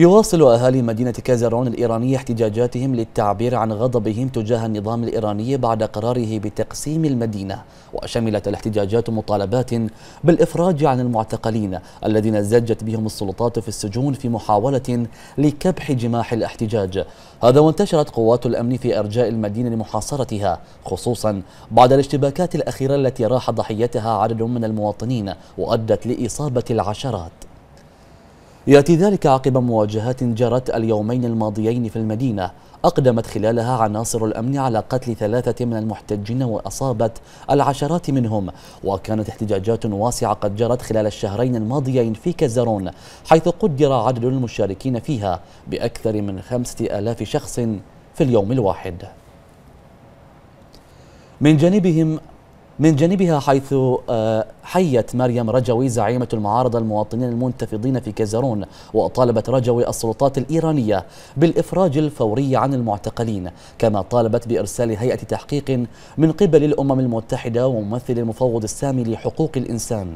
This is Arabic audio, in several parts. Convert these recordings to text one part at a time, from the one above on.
يواصل أهالي مدينة كازرون الإيرانية احتجاجاتهم للتعبير عن غضبهم تجاه النظام الإيراني بعد قراره بتقسيم المدينة وشملت الاحتجاجات مطالبات بالإفراج عن المعتقلين الذين زجت بهم السلطات في السجون في محاولة لكبح جماح الاحتجاج هذا وانتشرت قوات الأمن في أرجاء المدينة لمحاصرتها خصوصا بعد الاشتباكات الأخيرة التي راح ضحيتها عدد من المواطنين وأدت لإصابة العشرات يأتي ذلك عقب مواجهات جرت اليومين الماضيين في المدينة أقدمت خلالها عناصر الأمن على قتل ثلاثة من المحتجين وأصابت العشرات منهم وكانت احتجاجات واسعة قد جرت خلال الشهرين الماضيين في كزرون حيث قدر عدد المشاركين فيها بأكثر من خمسة آلاف شخص في اليوم الواحد من جانبهم من جانبها حيث آه، حيت مريم رجوي زعيمة المعارضة المواطنين المنتفضين في كازرون وطالبت رجوي السلطات الإيرانية بالإفراج الفوري عن المعتقلين كما طالبت بإرسال هيئة تحقيق من قبل الأمم المتحدة وممثل المفوض السامي لحقوق الإنسان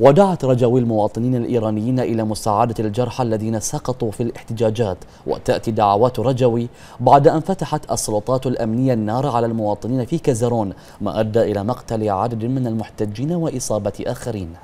ودعت رجاوي المواطنين الإيرانيين إلى مساعدة الجرحى الذين سقطوا في الاحتجاجات وتأتي دعوات رجوي بعد أن فتحت السلطات الأمنية النار على المواطنين في كزرون ما أدى إلى مقتل عدد من المحتجين وإصابة آخرين